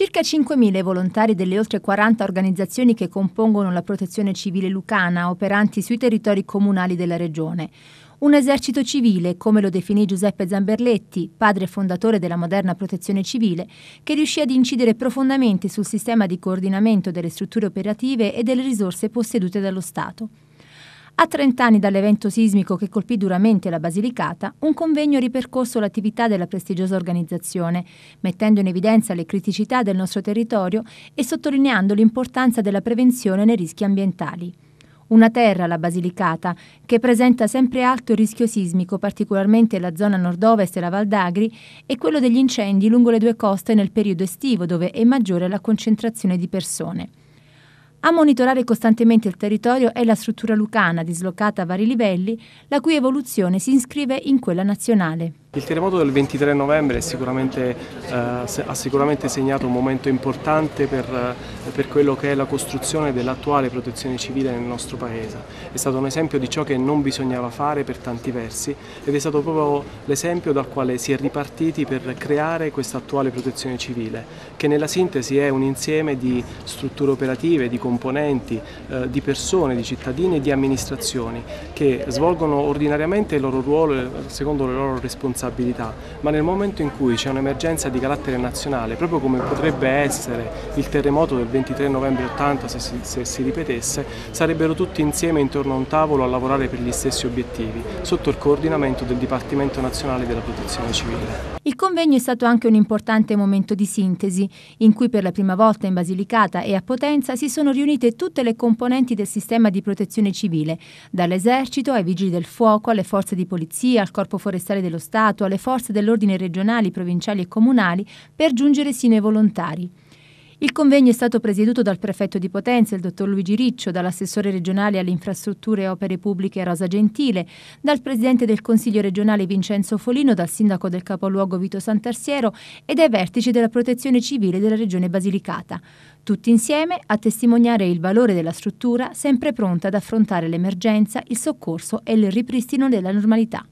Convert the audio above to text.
Circa 5.000 volontari delle oltre 40 organizzazioni che compongono la protezione civile lucana operanti sui territori comunali della regione. Un esercito civile, come lo definì Giuseppe Zamberletti, padre fondatore della moderna protezione civile, che riuscì ad incidere profondamente sul sistema di coordinamento delle strutture operative e delle risorse possedute dallo Stato. A 30 anni dall'evento sismico che colpì duramente la Basilicata, un convegno ripercorso l'attività della prestigiosa organizzazione, mettendo in evidenza le criticità del nostro territorio e sottolineando l'importanza della prevenzione nei rischi ambientali. Una terra, la Basilicata, che presenta sempre alto il rischio sismico, particolarmente la zona nord-ovest e la Val d'Agri, e quello degli incendi lungo le due coste nel periodo estivo, dove è maggiore la concentrazione di persone. A monitorare costantemente il territorio è la struttura lucana dislocata a vari livelli, la cui evoluzione si iscrive in quella nazionale. Il terremoto del 23 novembre sicuramente, eh, ha sicuramente segnato un momento importante per, eh, per quello che è la costruzione dell'attuale protezione civile nel nostro Paese. È stato un esempio di ciò che non bisognava fare per tanti versi ed è stato proprio l'esempio dal quale si è ripartiti per creare questa attuale protezione civile, che nella sintesi è un insieme di strutture operative, di componenti, eh, di persone, di cittadini e di amministrazioni che svolgono ordinariamente il loro ruolo eh, secondo le loro responsabilità responsabilità, ma nel momento in cui c'è un'emergenza di carattere nazionale, proprio come potrebbe essere il terremoto del 23 novembre 80 se si, se si ripetesse, sarebbero tutti insieme intorno a un tavolo a lavorare per gli stessi obiettivi, sotto il coordinamento del Dipartimento Nazionale della Protezione Civile. Il convegno è stato anche un importante momento di sintesi, in cui per la prima volta in Basilicata e a Potenza si sono riunite tutte le componenti del sistema di protezione civile, dall'esercito ai vigili del fuoco, alle forze di polizia, al corpo forestale dello Stato, Stato alle forze dell'ordine regionali, provinciali e comunali per giungere sino ai volontari. Il convegno è stato presieduto dal prefetto di Potenza, il dottor Luigi Riccio, dall'assessore regionale alle infrastrutture e opere pubbliche Rosa Gentile, dal presidente del Consiglio regionale Vincenzo Folino, dal sindaco del capoluogo Vito Santarsiero e dai vertici della protezione civile della regione Basilicata. Tutti insieme a testimoniare il valore della struttura sempre pronta ad affrontare l'emergenza, il soccorso e il ripristino della normalità.